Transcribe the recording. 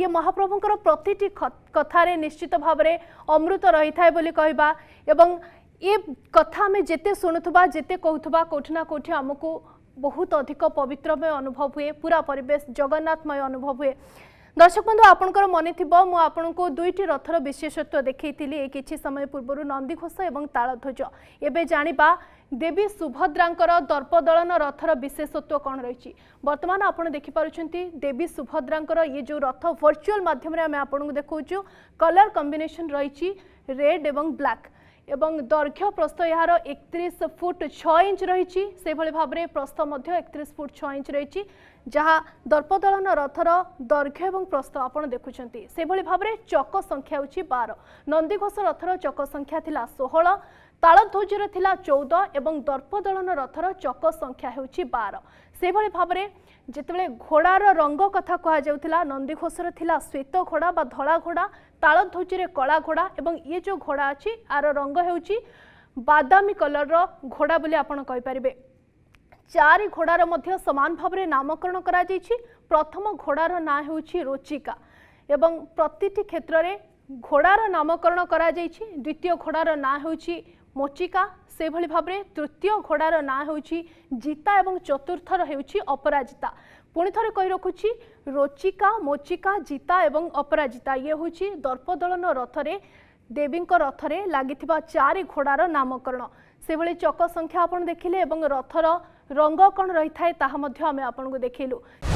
ଇଏ ମହାପ୍ରଭୁଙ୍କର ପ୍ରତିଟି କଥାରେ ନିଶ୍ଚିତ ଭାବରେ ଅମୃତ ରହିଥାଏ ବୋଲି କହିବା ଏବଂ ଏ କଥା ଆମେ ଯେତେ ଶୁଣୁଥିବା ଯେତେ କହୁଥିବା କେଉଁଠି ନା କେଉଁଠି ଆମକୁ ବହୁତ ଅଧିକ ପବିତ୍ରମୟ ଅନୁଭବ ହୁଏ ପୁରା ପରିବେଶ ଜଗନ୍ନାଥମୟ ଅନୁଭବ ହୁଏ দর্শক বন্ধু আপনার মনে থাকবে মু আপনার দুইটি রথর বিশেষত্ব দেখাই এই কিছু সময় পূর্ব নন্দীঘোষ এবং তাড়ধ্বজ এবে জাঁয়া দেবী সুভদ্রাঙ্কর দর্পদলন রথর বিশেষত্ব কণ রয়েছে বর্তমান আপনার দেখিপারুচ্ছেন দেবী সুভদ্রাঙ্কর ইয়ে যে রথ ভর্চুয়াল মাধ্যমে আমি আপনার দেখছু কলর কম্বিনেসন রয়েছে রেড এবং ব্ল্যাক ଏବଂ ଦୈର୍ଘ୍ୟ ପ୍ରସ୍ତ ଏହାର ଏକତିରିଶ ଫୁଟ ଛଅ ଇଞ୍ଚ ରହିଛି ସେଭଳି ଭାବରେ ପ୍ରସ୍ତ ମଧ୍ୟ ଏକତିରିଶ ଫୁଟ ଛଅ ଇଞ୍ଚ ରହିଛି ଯାହା ଦର୍ପଦଳନ ରଥର ଦୈର୍ଘ୍ୟ ଏବଂ ପ୍ରସ୍ତ ଆପଣ ଦେଖୁଛନ୍ତି ସେଭଳି ଭାବରେ ଚକ ସଂଖ୍ୟା ହେଉଛି ବାର ନନ୍ଦୀଘୋଷ ରଥର ଚକ ସଂଖ୍ୟା ଥିଲା ଷୋହଳ ତାଳଧ୍ୱଜର ଥିଲା ଚଉଦ ଏବଂ ଦର୍ପଦଳନ ରଥର ଚକ ସଂଖ୍ୟା ହେଉଛି ବାର ସେଭଳି ଭାବରେ ଯେତେବେଳେ ଘୋଡ଼ାର ରଙ୍ଗ କଥା କୁହାଯାଉଥିଲା ନନ୍ଦୀଘୋଷର ଥିଲା ଶ୍ୱେତ ଘୋଡ଼ା ବା ଧଳା ଘୋଡ଼ା ତାଳଧ୍ୱଜରେ କଳା ଘୋଡ଼ା ଏବଂ ଇଏ ଯେଉଁ ଘୋଡ଼ା ଅଛି ଆର ରଙ୍ଗ ହେଉଛି ବାଦାମୀ କଲର୍ର ଘୋଡ଼ା ବୋଲି ଆପଣ କହିପାରିବେ ଚାରି ଘୋଡ଼ାର ମଧ୍ୟ ସମାନ ଭାବରେ ନାମକରଣ କରାଯାଇଛି ପ୍ରଥମ ଘୋଡ଼ାର ନାଁ ହେଉଛି ରୋଚିକା ଏବଂ ପ୍ରତିଟି କ୍ଷେତ୍ରରେ ଘୋଡ଼ାର ନାମକରଣ କରାଯାଇଛି ଦ୍ୱିତୀୟ ଘୋଡ଼ାର ନାଁ ହେଉଛି ମଚିକା ସେଭଳି ଭାବରେ ତୃତୀୟ ଘୋଡ଼ାର ନାଁ ହେଉଛି ଜିତା ଏବଂ ଚତୁର୍ଥର ହେଉଛି ଅପରାଜିତା ପୁଣି ଥରେ କହି ରଖୁଛି ରୋଚିକା ମୋଚିକା ଜିତା ଏବଂ ଅପରାଜିତା ଇଏ ହେଉଛି ଦର୍ପଦଳନ ରଥରେ ଦେବୀଙ୍କ ରଥରେ ଲାଗିଥିବା ଚାରି ଘୋଡ଼ାର ନାମକରଣ ସେଭଳି ଚକ ସଂଖ୍ୟା ଆପଣ ଦେଖିଲେ ଏବଂ ରଥର ରଙ୍ଗ କ'ଣ ରହିଥାଏ ତାହା ମଧ୍ୟ ଆମେ ଆପଣଙ୍କୁ ଦେଖାଇଲୁ